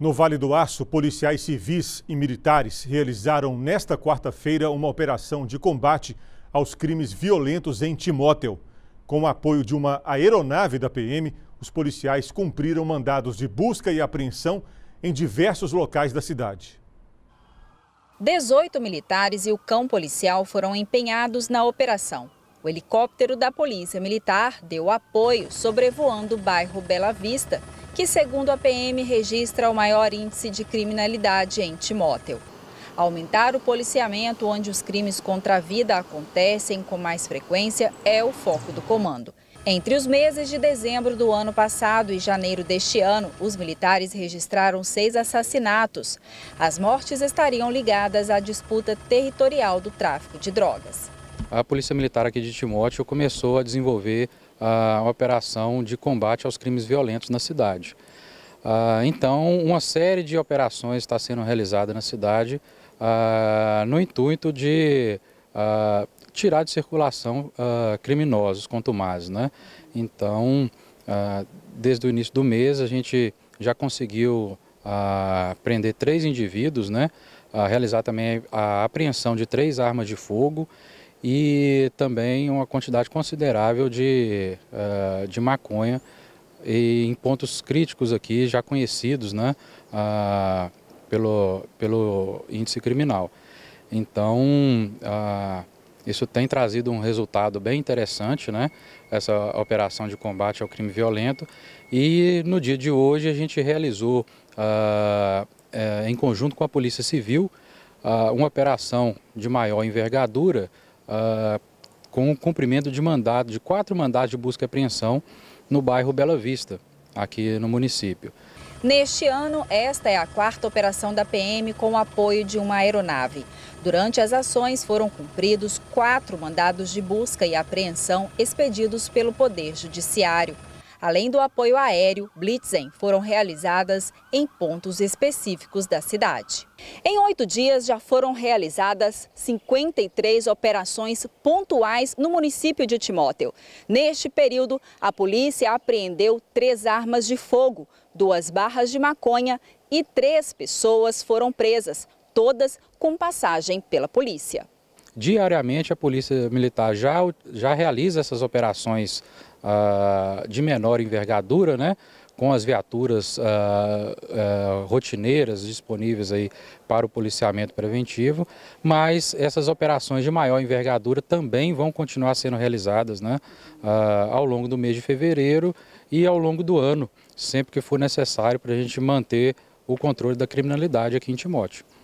No Vale do Aço, policiais civis e militares realizaram nesta quarta-feira uma operação de combate aos crimes violentos em Timóteo. Com o apoio de uma aeronave da PM, os policiais cumpriram mandados de busca e apreensão em diversos locais da cidade. 18 militares e o cão policial foram empenhados na operação. O helicóptero da Polícia Militar deu apoio sobrevoando o bairro Bela Vista que, segundo a PM, registra o maior índice de criminalidade em Timóteo. Aumentar o policiamento onde os crimes contra a vida acontecem com mais frequência é o foco do comando. Entre os meses de dezembro do ano passado e janeiro deste ano, os militares registraram seis assassinatos. As mortes estariam ligadas à disputa territorial do tráfico de drogas. A Polícia Militar aqui de Timóteo começou a desenvolver a operação de combate aos crimes violentos na cidade. Ah, então, uma série de operações está sendo realizada na cidade ah, no intuito de ah, tirar de circulação criminosos mais, Né? Então, desde o início do mês, a gente já conseguiu prender três indivíduos, né? realizar também a apreensão de três armas de fogo e também uma quantidade considerável de, uh, de maconha e em pontos críticos aqui já conhecidos né, uh, pelo, pelo índice criminal. Então, uh, isso tem trazido um resultado bem interessante, né? essa operação de combate ao crime violento. E no dia de hoje a gente realizou, uh, uh, em conjunto com a Polícia Civil, uma operação de maior envergadura uh, com o cumprimento de mandado, de quatro mandados de busca e apreensão no bairro Bela Vista, aqui no município. Neste ano, esta é a quarta operação da PM com o apoio de uma aeronave. Durante as ações foram cumpridos quatro mandados de busca e apreensão expedidos pelo Poder Judiciário. Além do apoio aéreo, Blitzen foram realizadas em pontos específicos da cidade. Em oito dias já foram realizadas 53 operações pontuais no município de Timóteo. Neste período, a polícia apreendeu três armas de fogo, duas barras de maconha e três pessoas foram presas, todas com passagem pela polícia. Diariamente, a Polícia Militar já, já realiza essas operações ah, de menor envergadura, né? com as viaturas ah, eh, rotineiras disponíveis aí para o policiamento preventivo, mas essas operações de maior envergadura também vão continuar sendo realizadas né, ah, ao longo do mês de fevereiro e ao longo do ano, sempre que for necessário para a gente manter o controle da criminalidade aqui em Timóteo.